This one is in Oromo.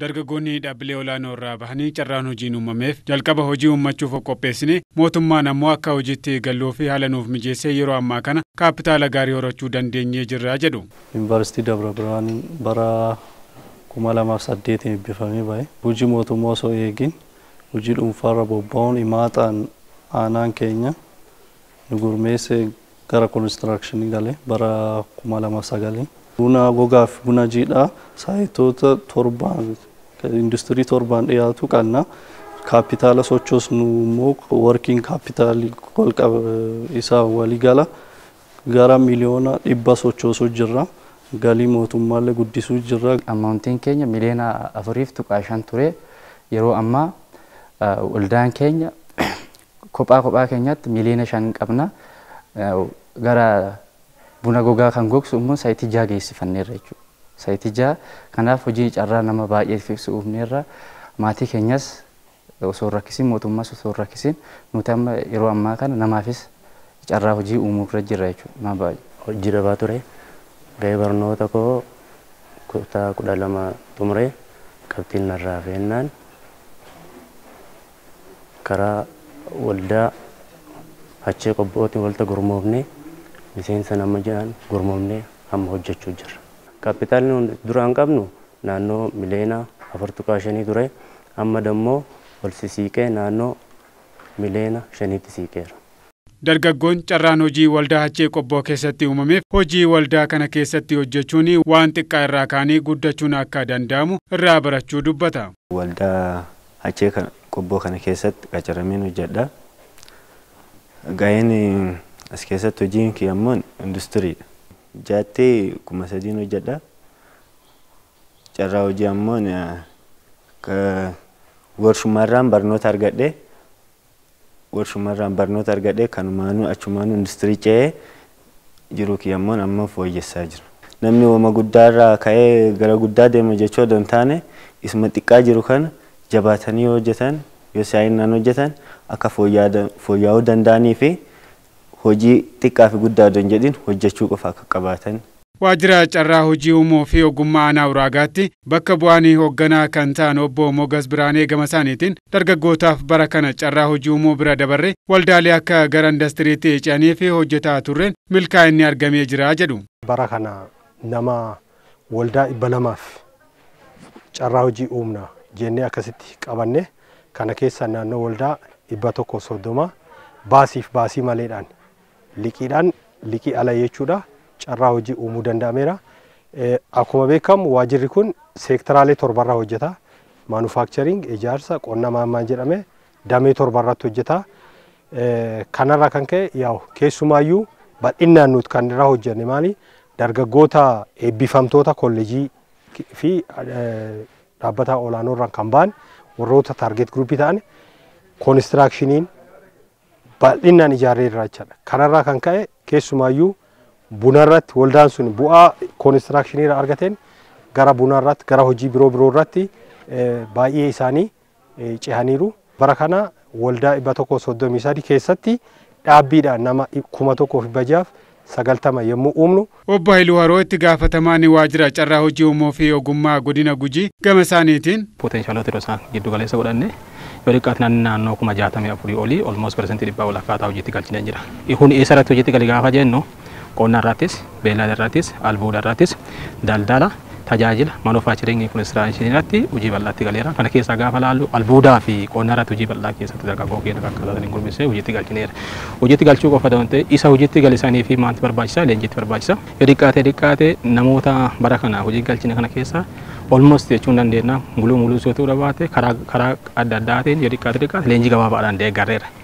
dargaggoonni dhaabbilee olaanoo irraa bahanii carraan hojiin uumameef jalqaba hojii uummachuuf qopheessine mootummaan ammoo akka hojiitti galloo fi haala nuuf mijeessee yeroo ammaa kana kaapitaala gaarii horachuu dandeenyee jirraa jedhu. Yuunivarsiitii Dabra Biraan bara 2008 eebbifamee bahe hojii mootummaa osoo eegin hojii dhuunfaarra bobba'uun imaaxaan aanaan keenya nu gurmeesse gara konistirakshinii gale bara 2009 buna fi buna jiidhaa saayitoota torbaan ኢንዱስትሪ ቶርባን dhiyaatu qabna kaapitaala sochoosnu immoo workiin kaapitaalii kolqa isaa waligala gara miliyoona dhibba sochoosu jirra galii mootummaallee guddisuu jirra. Ammaantiin keenya miliyoona afuriif tuqaa shan ture yeroo ammaa waldaan keenya kophaa kophaa keenyatti miliyoona shan qabna gara buna gogaa kan gogsu immoo saayitii jaa geessifanneerra jechuudha. saayitijaa. Kanaaf hojii carraa nama baay'eef uumneerra maatii keenyas osoo rakkisiin mootummaas osoo rakkisiin nuti amma yeroo ammaa kana namaafis carraa hojii uumuu bira jirra jechuudha baay'ee. Hojii dhabaa ture gahee barnoota koo kutaa kudha lama xumuree qabxiin karaa waldaa Hachee qobbootiin walta gurmoofnee miseensa nama jedhan gurmoofnee amma hojjechuu jira. Kaapitaalni dura qabnu naannoo mileena afurtu shanii ture. Amma dammoo ol sisiiqee naannoo mileena shaniitti siiqeera. Dargaggoon carraan hojii waldaa Hachee Qobboo keessatti uumameef hojii waldaa kana keessatti hojjechuun waan xiqqaa irraa kaanii guddachuun akka danda'amu irraa barachuu dubbata. Waldaa Hachee Qobboo kana keessatti qacarameen hojjedha. Ga'een as keessatti hojiin kiyyamoon industiriidha. jaatti kuma sadiin hojjedha. Carraa hojii ammoo warshumarraan barnota argadhe warshumarraan barnoota argadhe kanumaanuu achumanu industirii ce'ee jiru kiyammoon amma fooyyessaa jira. Namni wama guddaarraa ka'ee gara guddaa deema jechuu odoo taane isuma xiqqaa jiru kan jabaatanii yoo hojjetan yoo saayinnaan hojjetan akka fooyya'uu danda'anii fi hojii xiqqaa fi guddaa don jedhin hojjechuu akka qabaatan. Waajjira carraa hojii uumuu fi ogummaa aanaa uraagaatti bakka bu'anii hoogganaa kan ta'an obbo Mogas Biraanee gama isaaniitiin dargaggootaaf bara kana carraa hojii uumuu bira dabarre waldaalee akka gara indastiriitti ce'anii fi hojjetaa turreen milkaa inni argamee jira jedhu. Bara kana nama waldaa dhibba lamaaf carraa hojii uumna jennee akkasitti qabanne kana keessa naannoo waldaa dhibba tokko soddoma baasiif baasii maleedhaan liqiidhaan liqii ala jechuudha. Carraa hojii uumuu danda'ameera. Akkuma beekamu waajirri kun seektaraalee torbarraa hojjeta. Maanufaakcharing, ijaarsa, qonna maammaa jedhame damee torbarratti hojjeta. Kanarraa kan ka'e yaa'u keessumaayyuu bal'innaan nuti kan irraa hojjenne maali dargaggoota eebbifamtoota kolleejii fi dhaabbataa olaanoo irraan kan ba'an warroota taargeet gurupii ta'an koonistiraakshiniin baay'inaan irraa jechaadha. Kanarraa kan ka'e keessumaayyuu bunarratti waldaan sun bu'aa irraa argateen gara bunarratti gara hojii biroo biroo irratti baay'ee isaanii cehaniiru. Bara kana waldaa dhibba tokko soddomii sadii keessatti dhaabbiidhaan nama kuma tokkoof dhibba jaaf sagaltama yommuu uumnu. Obbo Hayiluwaroo itti gaafatamaan waajjira carraa hojii uumoo fi ogummaa godina Gujii gama isaaniitiin. Poteenshaalota yeroo isaan giddu galeessa godhanne Riqqaati namni naannoo kuma jaatamii afurii olii olmoos parsantii dhibbaa walakkaata hojiitti galchine jira. Kun eessarratti hojiitti gali gaafa jennu qonnaa irrattis, beellada irrattis, albuuda irrattis, daldala tajaajila manoofaachiriin kun irratti hojii bal'aatti galeera. Kana keessaa gaafa laallu albuudaa fi qonna irratti hojii bal'aa keessatti dargaggoo keenya kakkaatan hin gurmisee hojiitti galchineera. Hojiitti galchuu qofa ta'uun ta'e isa hojiitti galisanii fi maanti barbaachisaa leenjiitti barbaachisa. Dhiqqaatee dhiqqaatee namoota bara kana hojii galchina kana keessaa olmoosti jechuun dandeenya muluu muluu yoo ta'uu qabaate karaa adda addaatiin dhiqqaatee dhiqqaate leenjii gabaabaadhaan deeggarreera.